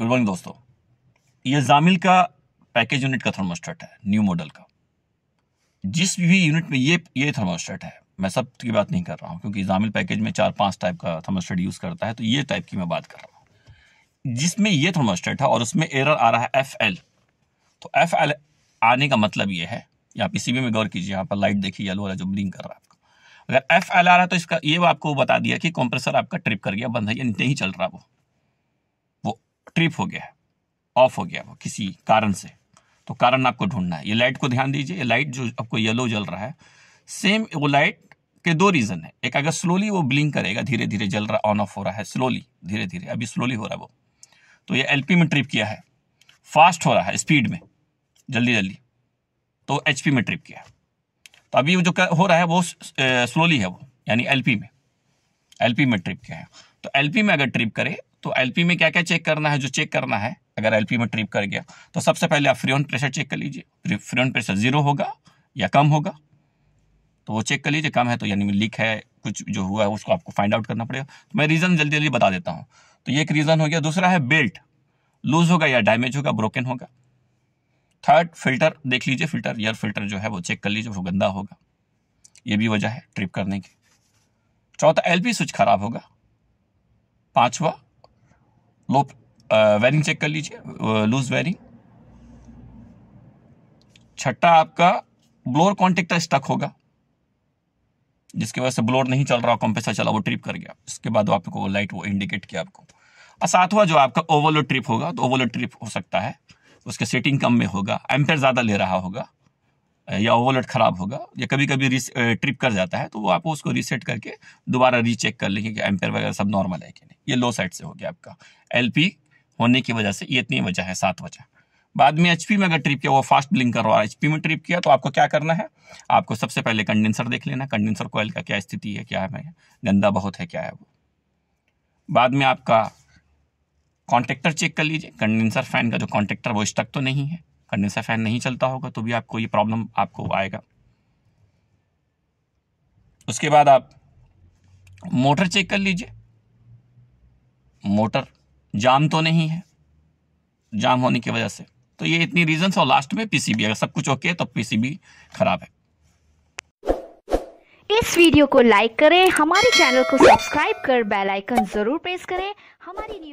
good morning दोस्तों ये जामिल का पैकेज यूनिट का थर्मोस्टेट है न्यू मॉडल का जिस भी यूनिट में ये ये थर्मोस्टेट है मैं सब की बात नहीं कर रहा हूँ क्योंकि जामिल पैकेज में चार पांच टाइप का थर्मोस्टेट यूज़ करता है तो ये टाइप की मैं बात कर रहा हूँ जिसमें ये थर्मोस्टेट है और उसमें एरर आ रहा है एफ तो एफ आने का मतलब ये है या आप इसी में गौर कीजिए यहाँ पर लाइट देखिए येलो वाला जो ब्लिंक कर रहा है अगर एफ एल आ रहा है तो इसका ये आपको बता दिया कि कंप्रेसर आपका ट्रिप कर गया बंद है या नहीं चल रहा वो ट्रिप हो गया है ऑफ हो गया वो किसी कारण से तो कारण आपको ढूंढना है ये लाइट को ध्यान दीजिए ये लाइट जो आपको येलो जल रहा है सेम वो लाइट के दो रीज़न है एक अगर स्लोली वो ब्लिंक करेगा धीरे धीरे जल रहा ऑन ऑफ हो रहा है स्लोली धीरे धीरे अभी स्लोली हो रहा है वो तो ये एलपी में ट्रिप किया है फास्ट हो रहा है स्पीड में जल्दी जल्दी तो एचपी में ट्रिप किया तो अभी जो हो रहा है वो स्लोली है वो यानी एलपी में एलपी में ट्रिप के है तो एलपी में अगर ट्रिप करे तो एलपी में क्या क्या चेक करना है जो चेक करना है अगर एलपी में ट्रिप कर गया तो सबसे पहले आप फ्रियन प्रेशर चेक कर लीजिए फ्रियन प्रेशर जीरो होगा या कम होगा तो वो चेक कर लीजिए कम है तो यानी लीक है कुछ जो हुआ है उसको आपको फाइंड आउट करना पड़ेगा तो मैं रीज़न जल्दी जल्दी बता देता हूँ तो ये एक रीज़न हो गया दूसरा है बेल्ट लूज होगा या डैमेज होगा ब्रोकन होगा थर्ड फिल्टर देख लीजिए फिल्टर एयर फिल्टर जो है वो चेक कर लीजिए वो गंदा होगा ये भी वजह है ट्रिप करने की चौथा एलपी स्विच खराब होगा पांचवा लो वायरिंग चेक कर लीजिए लूज वायरिंग छठा आपका ब्लोअर कॉन्टेक्टर स्टक होगा जिसकी वजह से ब्लोअर नहीं चल रहा कॉम्पेसर चला वो ट्रिप कर गया इसके बाद वो आपको लाइट वो इंडिकेट किया आपको और सातवा जो आपका ओवरलोड ट्रिप होगा तो ओवरलोड ट्रिप हो सकता है उसके सेटिंग कम में होगा एम्पेयर ज़्यादा ले रहा होगा या वॉलेट ख़राब होगा या कभी कभी ट्रिप कर जाता है तो वो आप उसको रीसेट करके दोबारा रीचेक कर लेंगे कि एम्पेयर वगैरह सब नॉर्मल है कि नहीं ये लो साइड से हो गया आपका एल होने की वजह से ये इतनी वजह है सात वजह बाद में एच में अगर ट्रिप किया वो फास्ट ब्लिंक कर रहा है एचपी में ट्रिप किया तो आपको क्या करना है आपको सबसे पहले कंडेंसर देख लेना कंडेंसर कोयल का क्या स्थिति है क्या है गंदा बहुत है क्या है वो बाद में आपका कॉन्टेक्टर चेक कर लीजिए कंडेंसर फैन का जो कॉन्टेक्टर वो स्टक तो नहीं है कंडेंसर फैन नहीं चलता होगा तो भी आपको ये प्रॉब्लम आपको आएगा उसके बाद आप मोटर चेक कर लीजिए मोटर जाम तो नहीं है जाम होने की वजह से तो ये इतनी रीजंस और लास्ट में पीसीबी अगर सब कुछ ओके है तो पीसीबी खराब है इस वीडियो को लाइक करें हमारे चैनल को सब्सक्राइब कर बेल आइकन जरूर प्रेस करें हमारी न्यू